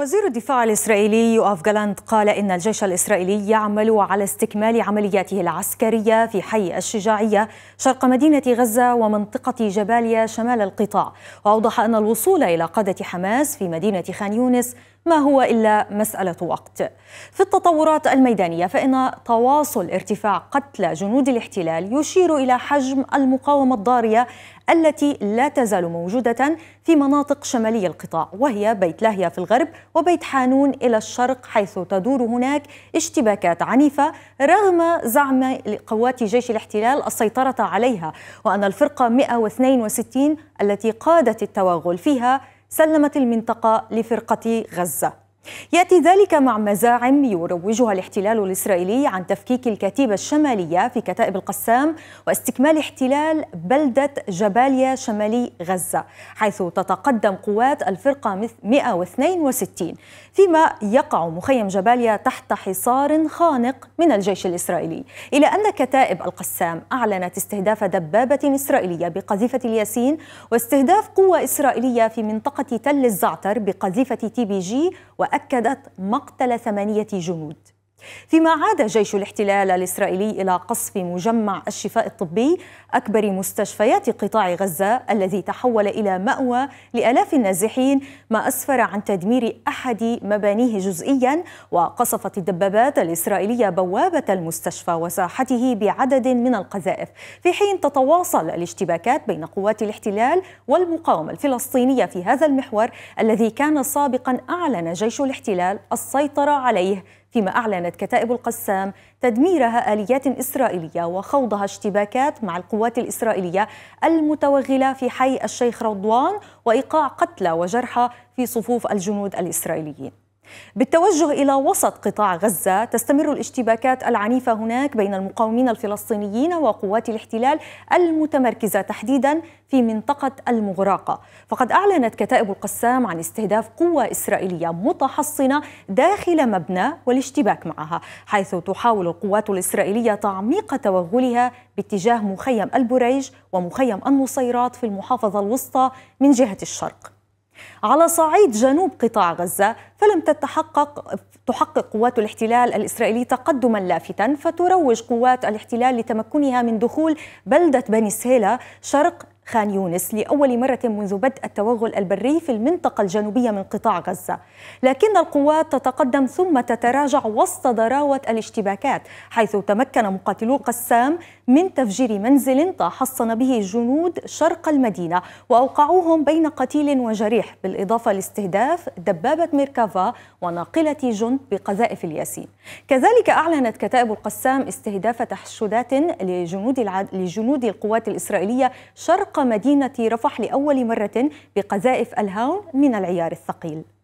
وزير الدفاع الإسرائيلي يؤف جالاند قال إن الجيش الإسرائيلي يعمل على استكمال عملياته العسكرية في حي الشجاعية شرق مدينة غزة ومنطقة جباليا شمال القطاع وأوضح أن الوصول إلى قادة حماس في مدينة خان يونس ما هو إلا مسألة وقت في التطورات الميدانية فإن تواصل ارتفاع قتلى جنود الاحتلال يشير إلى حجم المقاومة الضارية التي لا تزال موجودة في مناطق شمالي القطاع وهي بيت لاهيا في الغرب وبيت حانون إلى الشرق حيث تدور هناك اشتباكات عنيفة رغم زعم قوات جيش الاحتلال السيطرة عليها وأن الفرقة 162 التي قادت التوغل فيها سلمت المنطقة لفرقة غزة ياتي ذلك مع مزاعم يروجها الاحتلال الاسرائيلي عن تفكيك الكتيبه الشماليه في كتائب القسام واستكمال احتلال بلده جباليا شمالي غزه حيث تتقدم قوات الفرقه 162 فيما يقع مخيم جباليا تحت حصار خانق من الجيش الاسرائيلي الى ان كتائب القسام اعلنت استهداف دبابه اسرائيليه بقذيفه الياسين واستهداف قوه اسرائيليه في منطقه تل الزعتر بقذيفه تي بي جي و وأكدت مقتل ثمانية جنود فيما عاد جيش الاحتلال الإسرائيلي إلى قصف مجمع الشفاء الطبي أكبر مستشفيات قطاع غزة الذي تحول إلى مأوى لآلاف النازحين ما أسفر عن تدمير أحد مبانيه جزئيا وقصفت الدبابات الإسرائيلية بوابة المستشفى وساحته بعدد من القذائف في حين تتواصل الاشتباكات بين قوات الاحتلال والمقاومة الفلسطينية في هذا المحور الذي كان سابقا أعلن جيش الاحتلال السيطرة عليه فيما أعلنت كتائب القسام تدميرها آليات إسرائيلية وخوضها اشتباكات مع القوات الإسرائيلية المتوغلة في حي الشيخ رضوان وإيقاع قتلى وجرحى في صفوف الجنود الإسرائيليين بالتوجه الى وسط قطاع غزه تستمر الاشتباكات العنيفه هناك بين المقاومين الفلسطينيين وقوات الاحتلال المتمركزه تحديدا في منطقه المغراقه فقد اعلنت كتائب القسام عن استهداف قوه اسرائيليه متحصنه داخل مبنى والاشتباك معها، حيث تحاول القوات الاسرائيليه تعميق توغلها باتجاه مخيم البريج ومخيم النصيرات في المحافظه الوسطى من جهه الشرق. على صعيد جنوب قطاع غزة فلم تتحقق تحقق قوات الاحتلال الإسرائيلي تقدما لافتا فتروج قوات الاحتلال لتمكنها من دخول بلدة بني سهيلة شرق خان يونس لأول مرة منذ بدء التوغل البري في المنطقة الجنوبية من قطاع غزة لكن القوات تتقدم ثم تتراجع وسط ضراوة الاشتباكات حيث تمكن مقاتلو القسام من تفجير منزل تحصن به جنود شرق المدينة وأوقعوهم بين قتيل وجريح بالإضافة لاستهداف دبابة ميركافا وناقلة جند بقذائف الياسين كذلك أعلنت كتائب القسام استهداف تحشدات لجنود, العد... لجنود القوات الإسرائيلية شرق مدينة رفح لأول مرة بقذائف الهاون من العيار الثقيل